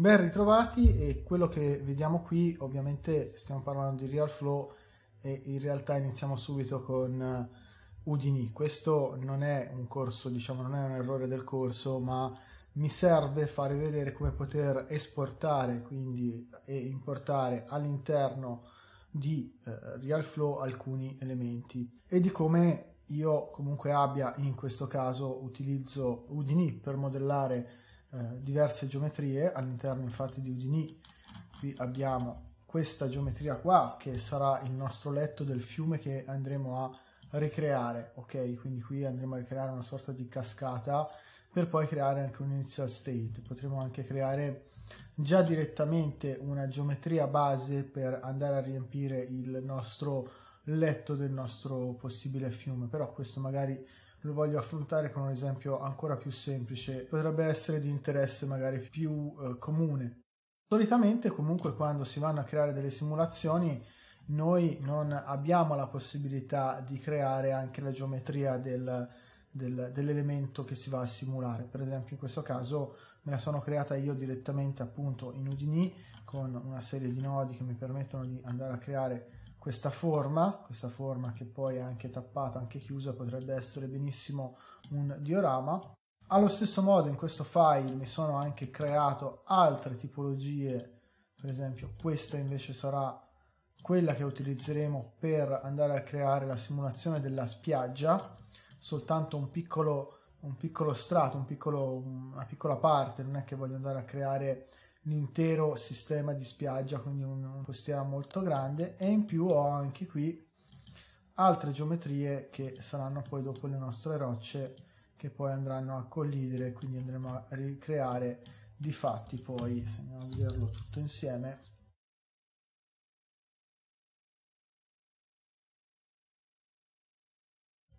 Ben ritrovati e quello che vediamo qui, ovviamente stiamo parlando di Real Flow e in realtà iniziamo subito con eh, Udini. Questo non è un corso, diciamo, non è un errore del corso, ma mi serve fare vedere come poter esportare quindi e importare all'interno di eh, Real Flow alcuni elementi e di come io comunque abbia in questo caso utilizzo Udini per modellare eh, diverse geometrie, all'interno infatti di Udini qui abbiamo questa geometria qua che sarà il nostro letto del fiume che andremo a ricreare, ok? Quindi qui andremo a ricreare una sorta di cascata per poi creare anche un initial state, potremo anche creare già direttamente una geometria base per andare a riempire il nostro letto del nostro possibile fiume, però questo magari lo voglio affrontare con un esempio ancora più semplice, potrebbe essere di interesse magari più eh, comune. Solitamente comunque quando si vanno a creare delle simulazioni noi non abbiamo la possibilità di creare anche la geometria del, del, dell'elemento che si va a simulare. Per esempio in questo caso me la sono creata io direttamente appunto in Udini con una serie di nodi che mi permettono di andare a creare questa forma, questa forma che poi è anche tappata, anche chiusa, potrebbe essere benissimo un diorama. Allo stesso modo in questo file mi sono anche creato altre tipologie, per esempio questa invece sarà quella che utilizzeremo per andare a creare la simulazione della spiaggia, soltanto un piccolo, un piccolo strato, un piccolo, una piccola parte, non è che voglio andare a creare l'intero sistema di spiaggia, quindi un costiera molto grande e in più ho anche qui altre geometrie che saranno poi dopo le nostre rocce che poi andranno a collidere, quindi andremo a ricreare di fatti poi, se andiamo a vederlo tutto insieme,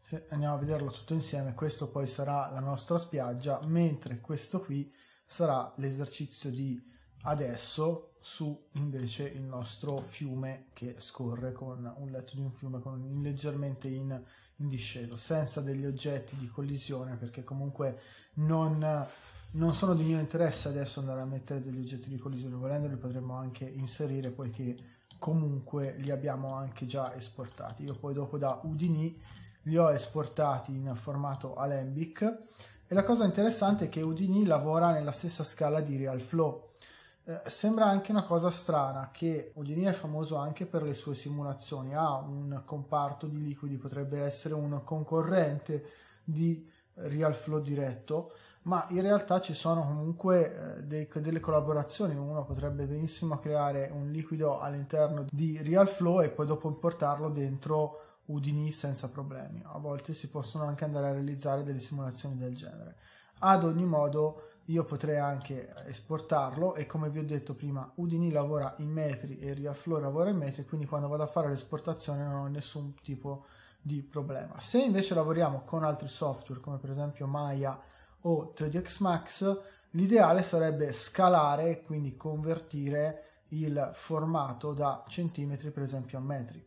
se andiamo a vederlo tutto insieme, questo poi sarà la nostra spiaggia, mentre questo qui sarà l'esercizio di adesso su invece il nostro fiume che scorre con un letto di un fiume con, leggermente in, in, discesa senza degli oggetti di collisione perché comunque non, non, sono di mio interesse adesso andare a mettere degli oggetti di collisione volendo li potremmo anche inserire poiché comunque li abbiamo anche già esportati io poi dopo da Udini li ho esportati in formato Alembic e la cosa interessante è che Houdini lavora nella stessa scala di Real Flow. Eh, sembra anche una cosa strana che Houdini è famoso anche per le sue simulazioni, ha un comparto di liquidi, potrebbe essere un concorrente di Real Flow diretto, ma in realtà ci sono comunque eh, dei, delle collaborazioni, uno potrebbe benissimo creare un liquido all'interno di Real Flow e poi dopo importarlo dentro Udini senza problemi. A volte si possono anche andare a realizzare delle simulazioni del genere. Ad ogni modo, io potrei anche esportarlo e come vi ho detto prima, Udini lavora in metri e Rialflow lavora in metri, quindi quando vado a fare l'esportazione non ho nessun tipo di problema. Se invece lavoriamo con altri software come per esempio Maya o 3 dx Max, l'ideale sarebbe scalare quindi convertire il formato da centimetri per esempio a metri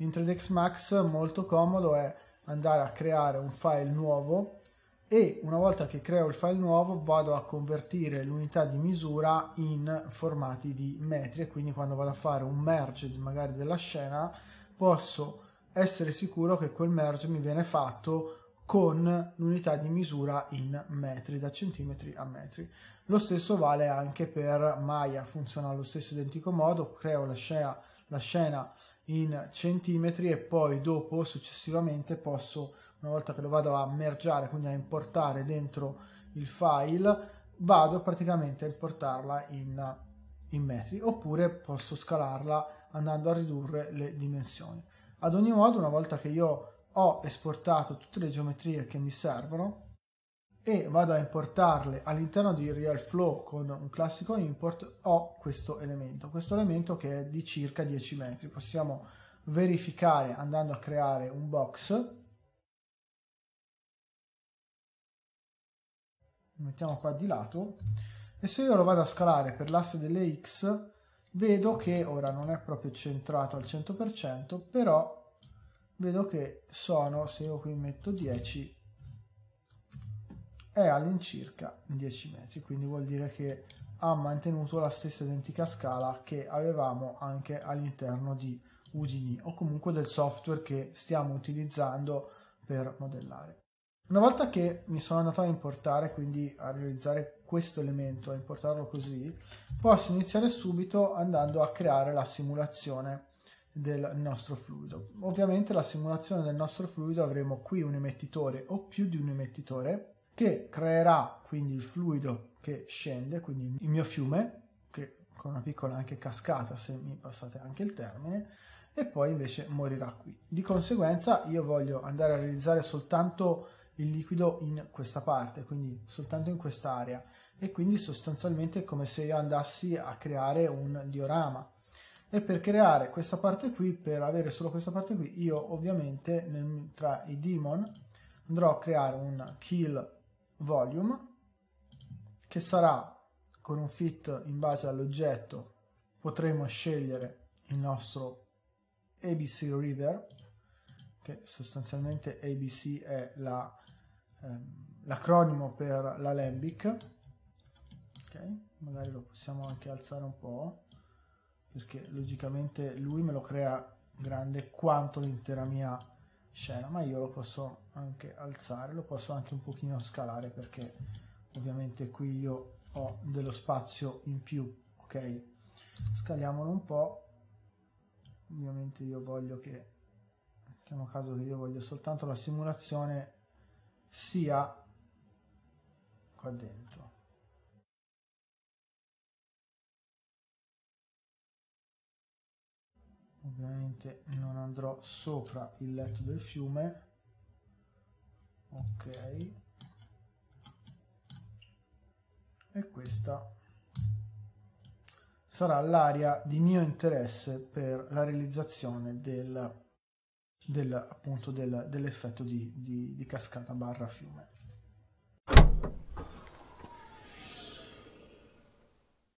in 3 dx Max molto comodo è andare a creare un file nuovo e una volta che creo il file nuovo vado a convertire l'unità di misura in formati di metri e quindi quando vado a fare un merge magari della scena posso essere sicuro che quel merge mi viene fatto con l'unità di misura in metri, da centimetri a metri. Lo stesso vale anche per Maya, funziona allo stesso identico modo, creo la scena, la scena in centimetri e poi dopo successivamente posso una volta che lo vado a mergiare quindi a importare dentro il file vado praticamente a importarla in, in metri oppure posso scalarla andando a ridurre le dimensioni ad ogni modo una volta che io ho esportato tutte le geometrie che mi servono e vado a importarle all'interno di Real Flow con un classico import ho questo elemento questo elemento che è di circa 10 metri possiamo verificare andando a creare un box mettiamo qua di lato e se io lo vado a scalare per l'asse delle x vedo che ora non è proprio centrato al 100% però vedo che sono se io qui metto 10 è all'incirca 10 metri, quindi vuol dire che ha mantenuto la stessa identica scala che avevamo anche all'interno di Udini o comunque del software che stiamo utilizzando per modellare. Una volta che mi sono andato a importare, quindi a realizzare questo elemento, a importarlo così, posso iniziare subito andando a creare la simulazione del nostro fluido. Ovviamente la simulazione del nostro fluido avremo qui un emettitore o più di un emettitore che creerà quindi il fluido che scende, quindi il mio fiume, che con una piccola anche cascata, se mi passate anche il termine, e poi invece morirà qui. Di conseguenza io voglio andare a realizzare soltanto il liquido in questa parte, quindi soltanto in quest'area, e quindi sostanzialmente è come se io andassi a creare un diorama. E per creare questa parte qui, per avere solo questa parte qui, io ovviamente nel, tra i demon andrò a creare un kill volume che sarà con un fit in base all'oggetto potremo scegliere il nostro ABC River che sostanzialmente ABC è l'acronimo la, ehm, per l'alembic ok magari lo possiamo anche alzare un po' perché logicamente lui me lo crea grande quanto l'intera mia scena ma io lo posso anche alzare lo posso anche un pochino scalare perché ovviamente qui io ho dello spazio in più ok scaliamolo un po ovviamente io voglio che mettiamo caso che io voglio soltanto la simulazione sia qua dentro ovviamente non andrò sopra il letto del fiume ok e questa sarà l'area di mio interesse per la realizzazione del, del appunto del, dell'effetto di, di, di cascata barra fiume